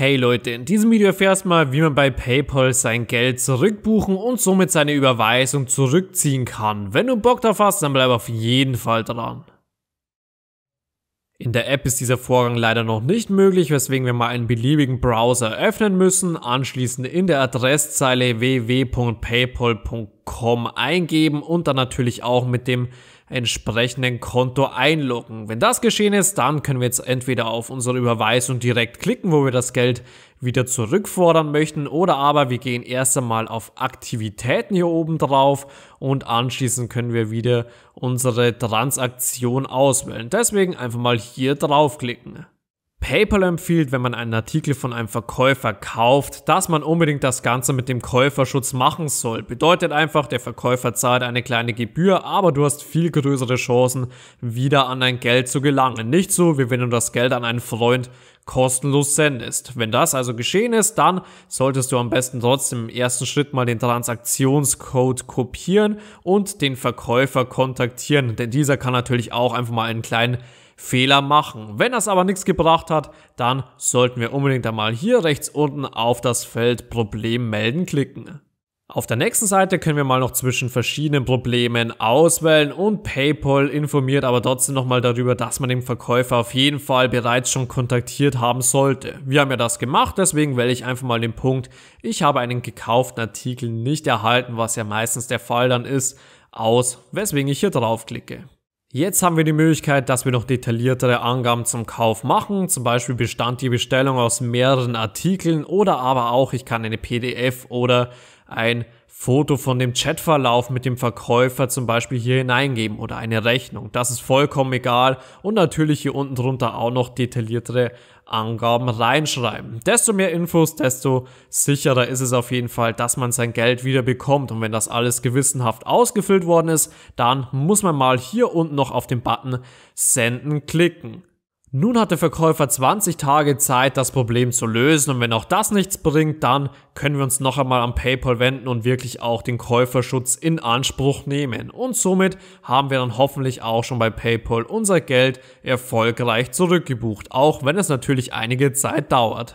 Hey Leute, in diesem Video erfährst du mal, wie man bei PayPal sein Geld zurückbuchen und somit seine Überweisung zurückziehen kann. Wenn du Bock drauf hast, dann bleib auf jeden Fall dran. In der App ist dieser Vorgang leider noch nicht möglich, weswegen wir mal einen beliebigen Browser öffnen müssen, anschließend in der Adresszeile www.paypal.com Konto.com eingeben und dann natürlich auch mit dem entsprechenden Konto einloggen. Wenn das geschehen ist, dann können wir jetzt entweder auf unsere Überweisung direkt klicken, wo wir das Geld wieder zurückfordern möchten oder aber wir gehen erst einmal auf Aktivitäten hier oben drauf und anschließend können wir wieder unsere Transaktion auswählen. Deswegen einfach mal hier draufklicken. PayPal empfiehlt, wenn man einen Artikel von einem Verkäufer kauft, dass man unbedingt das Ganze mit dem Käuferschutz machen soll. Bedeutet einfach, der Verkäufer zahlt eine kleine Gebühr, aber du hast viel größere Chancen, wieder an dein Geld zu gelangen. Nicht so, wie wenn du das Geld an einen Freund kostenlos sendest. Wenn das also geschehen ist, dann solltest du am besten trotzdem im ersten Schritt mal den Transaktionscode kopieren und den Verkäufer kontaktieren, denn dieser kann natürlich auch einfach mal einen kleinen Fehler machen. Wenn das aber nichts gebracht hat, dann sollten wir unbedingt einmal hier rechts unten auf das Feld Problem melden klicken. Auf der nächsten Seite können wir mal noch zwischen verschiedenen Problemen auswählen und PayPal informiert aber trotzdem nochmal darüber, dass man den Verkäufer auf jeden Fall bereits schon kontaktiert haben sollte. Wir haben ja das gemacht, deswegen wähle ich einfach mal den Punkt, ich habe einen gekauften Artikel nicht erhalten, was ja meistens der Fall dann ist, aus, weswegen ich hier draufklicke. Jetzt haben wir die Möglichkeit, dass wir noch detailliertere Angaben zum Kauf machen. Zum Beispiel bestand die Bestellung aus mehreren Artikeln oder aber auch ich kann eine PDF oder ein Foto von dem Chatverlauf mit dem Verkäufer zum Beispiel hier hineingeben oder eine Rechnung. Das ist vollkommen egal und natürlich hier unten drunter auch noch detailliertere Angaben reinschreiben. Desto mehr Infos, desto sicherer ist es auf jeden Fall, dass man sein Geld wieder bekommt. Und wenn das alles gewissenhaft ausgefüllt worden ist, dann muss man mal hier unten noch auf den Button Senden klicken. Nun hat der Verkäufer 20 Tage Zeit, das Problem zu lösen und wenn auch das nichts bringt, dann können wir uns noch einmal an PayPal wenden und wirklich auch den Käuferschutz in Anspruch nehmen. Und somit haben wir dann hoffentlich auch schon bei PayPal unser Geld erfolgreich zurückgebucht, auch wenn es natürlich einige Zeit dauert.